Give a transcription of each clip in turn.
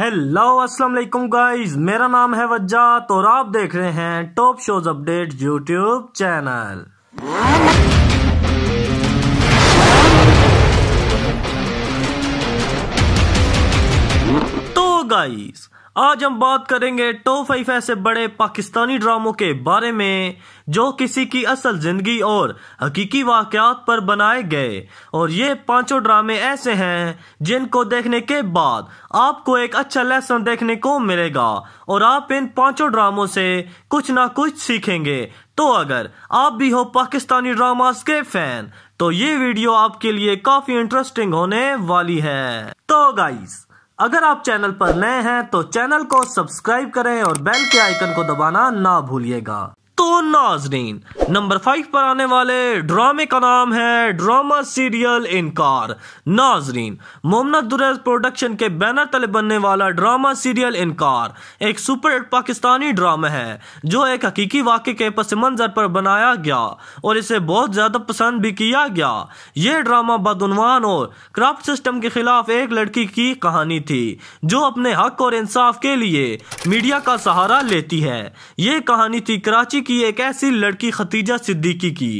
hello अस्सलाम वालेकुम guys मेरा नाम है वज्जात और आप देख रहे हैं top shows update YouTube channel guys आज हम बात करेंगे टॉप फाइव ऐसे बड़े पाकिस्तानी ड्रामों के बारे में जो किसी की असल जिंदगी और हकीकी वाकयात पर बनाए गए और ये पांचों ड्रामे ऐसे हैं जिनको देखने के बाद आपको एक अच्छा लेसन देखने को मिलेगा और आप इन पांचों ड्रामों से कुछ ना कुछ सीखेंगे तो अगर आप भी हो पाकिस्तानी ड्रामास के फैन तो ये वीडियो आपके लिए काफी इंटरेस्टिंग होने वाली है तो गाइस अगर आप चैनल पर नए हैं तो चैनल को सब्सक्राइब करें और बेल के आइकन को दबाना ना भूलिएगा तो नाजरीन नंबर फाइव पर आने वाले ड्रामे का नाम है ड्रामा सीरियल इनकार नाजरीन मोमना दुरैज प्रोडक्शन के बैनर तले बनने वाला ड्रामा सीरियल इनकार एक सुपर पाकिस्तानी ड्रामा है जो एक हकीकी वाक्य के पस मंज़र पर बनाया गया और इसे बहुत ज़्यादा पसंद भी किया गया यह ड्रामा बदनवान और क्राफ्ट सिस्टम के खिलाफ एक लड़की की कहानी थी जो अपने हक और इंसाफ के लिए मीडिया का सहारा लेती है यह कहानी थी कराची की एक ऐसी लड़की खतीजा सिद्दीकी की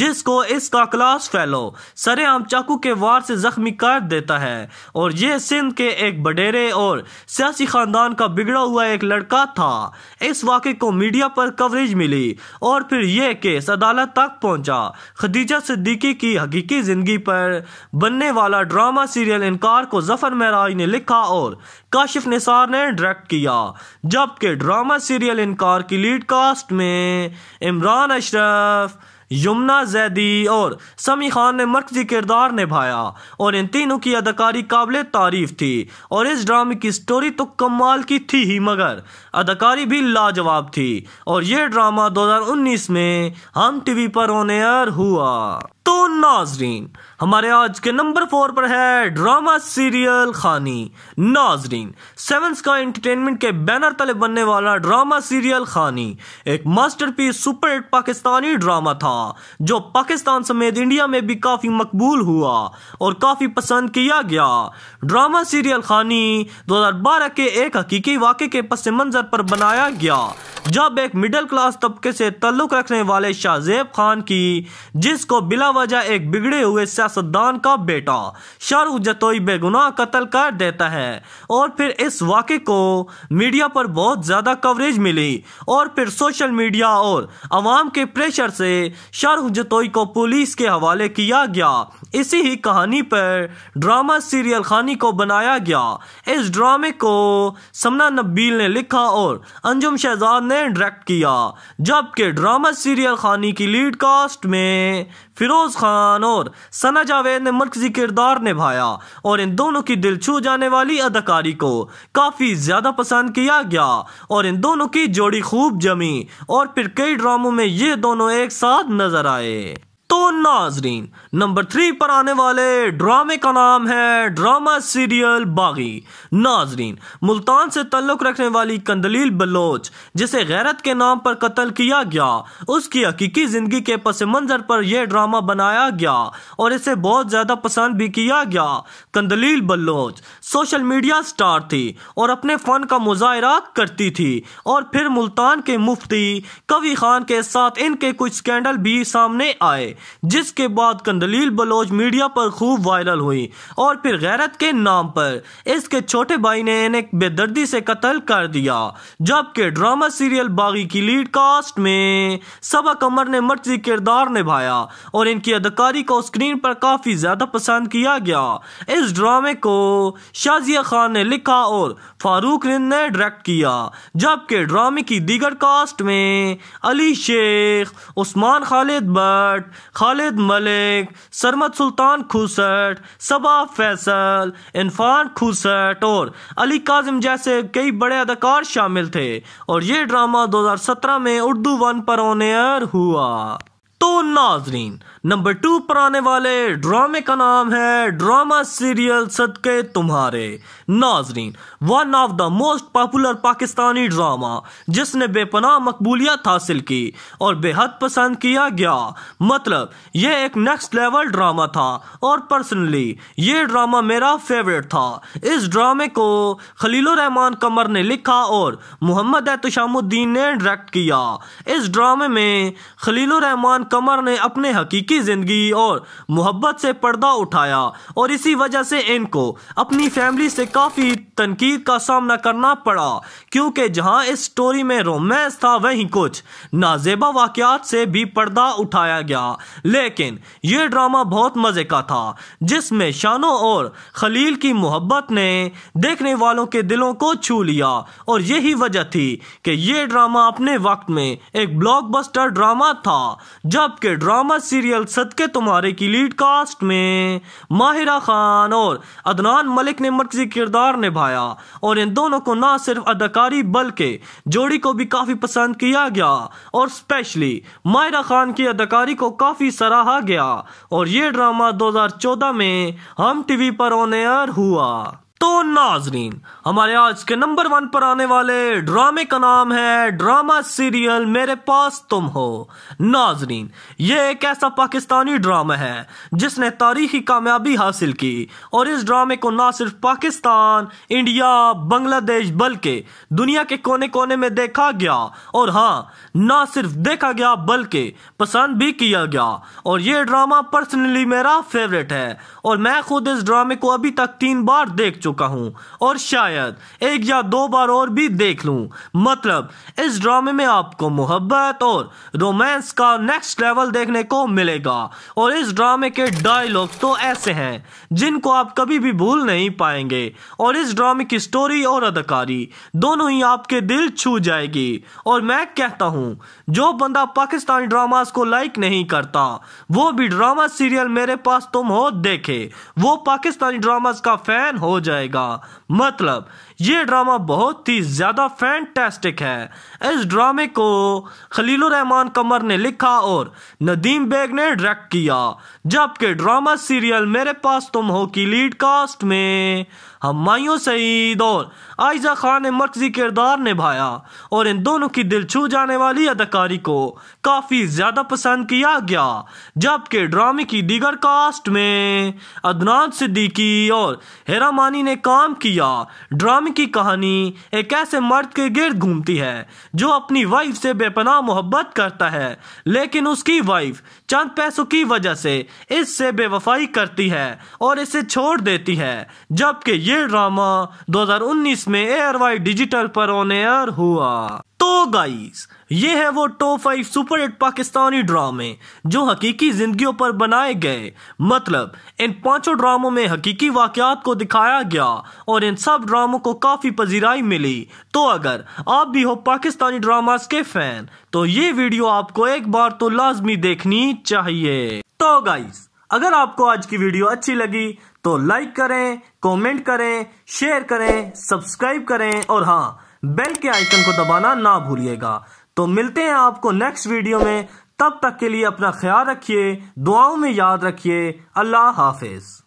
जिसको इसका क्लास फेलो सरेआम चाकू के वार से जख्मी कर देता है और ये सिंध के एक बडेरे और सियासी खानदान का बिगड़ा हुआ एक लड़का था इस वाक़े को मीडिया पर कवरेज मिली और फिर यह केस अदालत तक पहुंचा खदीजा सिद्दीकी की हकीकी ज़िंदगी पर बनने वाला ड्रामा सीरियल इनकार को जफर महराज ने लिखा और काशिफ निसार ने डायरेक्ट किया जबकि ड्रामा सीरियल इनकार की लीड कास्ट में इमरान अशरफ यमुना जैदी और समी खान ने मरकजी किरदार निभाया और इन तीनों की अदाकारी काबिल तारीफ थी और इस ड्रामे की स्टोरी तो कमाल की थी ही मगर अदाकारी भी लाजवाब थी और यह ड्रामा 2019 में हम टीवी पर ऑन एयर हुआ तो नाजरीन हमारे आज के नंबर फोर पर है ड्रामा सीरियल खानी नाजरीन सेवन का एंटरटेनमेंट के बैनर तले बनने वाला ड्रामा सीरियल खानी एक masterpiece super hit Pakistani drama था जो पाकिस्तान समेत इंडिया में भी काफ़ी मकबूल हुआ और काफ़ी पसंद किया गया ड्रामा सीरियल खानी 2012 के एक हकीकी वाक़े के पस मंज़र पर बनाया गया जब एक मिडिल क्लास तबके से तल्लुक रखने वाले शाहजेब खान की जिसको बिला वजह एक बिगड़े हुए सियासतदान का बेटा शाहरुख जतोई बेगुनाह कत्ल कर देता है और फिर इस वाक़े को मीडिया पर बहुत ज़्यादा कवरेज मिली और फिर सोशल मीडिया और आवाम के प्रेशर से शाहरुख जतोई को पुलिस के हवाले किया गया इसी ही कहानी पर ड्रामा सीरियल खानी को बनाया गया इस ड्रामे को समना नबील ने लिखा और अंजुम शहजाद ने डायरेक्ट किया जबकि ड्रामा सीरियल खानी की लीड कास्ट में फिरोज खान और सना जावेद ने मरकजी किरदार निभाया और इन दोनों की दिल छू जाने वाली अदाकारी को काफ़ी ज़्यादा पसंद किया गया और इन दोनों की जोड़ी खूब जमी और फिर कई ड्रामों में ये दोनों एक साथ नजर आए तो नाजरीन नंबर थ्री पर आने वाले ड्रामे का नाम है ड्रामा सीरियल बागी नाजरीन मुल्तान से तल्लुक रखने वाली कंदलील बलोच जिसे गैरत के नाम पर कत्ल किया गया उसकी हकीकी ज़िंदगी के पस मंज़र पर यह ड्रामा बनाया गया और इसे बहुत ज़्यादा पसंद भी किया गया Qandeel Baloch social media star थी और अपने फ़न का मुजाहरा करती थी और फिर मुल्तान के मुफ्ती कवि खान के साथ इनके कुछ स्कैंडल भी सामने आए जिसके बाद कंदलील बलोच मीडिया पर खूब वायरल हुई और फिर गैरत के नाम पर इसके छोटे भाई ने इन्हें बेदर्दी से कत्ल कर दिया जबकि ड्रामा सीरियल बागी की लीड कास्ट में सबक अमर ने मर्जी किरदार निभाया और इनकी अदाकारी को स्क्रीन पर काफ़ी ज़्यादा पसंद किया गया इस ड्रामे को शाजिया खान ने लिखा और फारूक रिंद ने डायरेक्ट किया जबकि ड्रामे की दीगर कास्ट में अली शेख उस्मान खालिद भट्ट खालिद मलिक सरमत सुल्तान खुसट सबा फैसल इरफान खुसट और अली काजिम जैसे कई बड़े अदाकार शामिल थे और ये ड्रामा 2017 में उर्दू वन पर ऑन एयर हुआ तो नाजरीन नंबर टू पर आने वाले ड्रामे का नाम है ड्रामा सीरियल सदके तुम्हारे नाजरीन one of the most popular Pakistani drama जिसने बेपनाह मकबूलियत हासिल की और बेहद पसंद किया गया मतलब यह एक नेक्स्ट लेवल ड्रामा था और पर्सनली ये ड्रामा मेरा फेवरेट था इस ड्रामे को खलील रहमान कमर ने लिखा और मोहम्मद एहतशामुद्दीन ने डायरेक्ट किया इस ड्रामे में खलील रहमान कमर ने अपने हकीकी उनकी ज़िंदगी और मोहब्बत से पर्दा उठाया और इसी वजह से इनको अपनी फैमिली से काफ़ी तनकीद का सामना करना पड़ा क्योंकि जहां इस स्टोरी में रोमांस था वहीं कुछ नाजेबा वाकयात से भी पर्दा उठाया गया लेकिन ये ड्रामा बहुत मज़े का था जिसमें शानो और खलील की मोहब्बत ने देखने वालों के दिलों को छू लिया और यही वजह थी कि ये ड्रामा अपने वक्त में एक ब्लॉकबस्टर ड्रामा था जबकि ड्रामा सीरियल सदके तुम्हारे की लीड कास्ट में माहिरा खान और अदनान मलिक ने मरकजी किरदार निभाया और इन दोनों को ना सिर्फ अदा खिलाड़ी बल्कि जोड़ी को भी काफ़ी पसंद किया गया और स्पेशली मायरा खान की अदाकारी को काफ़ी सराहा गया और ये ड्रामा 2014 में हम टीवी पर ऑन एयर हुआ तो नाजरीन हमारे आज के नंबर वन पर आने वाले ड्रामे का नाम है ड्रामा सीरियल मेरे पास तुम हो नाजरीन ये एक ऐसा पाकिस्तानी ड्रामा है जिसने तारीखी कामयाबी हासिल की और इस ड्रामे को ना सिर्फ पाकिस्तान इंडिया बांग्लादेश बल्कि दुनिया के कोने कोने में देखा गया और हाँ ना सिर्फ देखा गया बल्कि पसंद भी किया गया और ये ड्रामा पर्सनली मेरा फेवरेट है और मैं खुद इस ड्रामे को अभी तक तीन बार देख चुका हूँ और शायद एक या दो बार और भी देख लू मतलब इस ड्रामे में आपको मोहब्बत और रोमांस का नेक्स्ट लेवल देखने को मिलेगा और इस ड्रामे के डायलॉग्स तो ऐसे हैं जिनको आप कभी भी भूल नहीं पाएंगे और इस ड्रामे की स्टोरी और अदाकारी दोनों ही आपके दिल छू जाएगी और मैं कहता हूँ जो बंदा पाकिस्तानी ड्रामास को लाइक नहीं करता वो भी ड्रामा सीरियल मेरे पास तुम हो देखे वो पाकिस्तानी ड्रामास का फैन हो जाए जाएगा मतलब ये ड्रामा बहुत ही ज़्यादा फैंटेस्टिक है इस ड्रामे को खलील रहमान कमर ने लिखा और नदीम बेग ने डायरेक्ट किया जबकि ड्रामा सीरियल मेरे पास तुम हो की लीड कास्ट में हमायों सईद और आयजा खान ने मर्जी किरदार निभाया और इन दोनों की दिल छू जाने वाली अदाकारी को काफ़ी ज़्यादा पसंद किया गया जबकि ड्रामे की दिगर कास्ट में अदनान सिद्दीकी और हेरामानी ने काम किया ड्रामे की कहानी एक ऐसे मर्द के गिर्द घूमती है जो अपनी वाइफ से बेपनाह मोहब्बत करता है लेकिन उसकी वाइफ चंद पैसों की वजह से इससे बेवफाई करती है और इसे छोड़ देती है जबकि ये ड्रामा 2019 में एयर वाई डिजिटल पर ऑन एयर हुआ तो गाइस ये है वो top five super hit Pakistani ड्रामे जो हकीकी जिंदगियों पर बनाए गए मतलब इन पांचों ड्रामों में हकीकी वाकयात को दिखाया गया और इन सब ड्रामों को काफ़ी पजीराई मिली तो अगर आप भी हो पाकिस्तानी ड्रामास के फैन तो ये वीडियो आपको एक बार तो लाजमी देखनी चाहिए तो गाइस अगर आपको आज की वीडियो अच्छी लगी तो लाइक करें कॉमेंट करें शेयर करें सब्सक्राइब करें और हाँ बेल के आइकन को दबाना ना भूलिएगा तो मिलते हैं आपको नेक्स्ट वीडियो में तब तक के लिए अपना ख्याल रखिए दुआओं में याद रखिए अल्लाह हाफिज़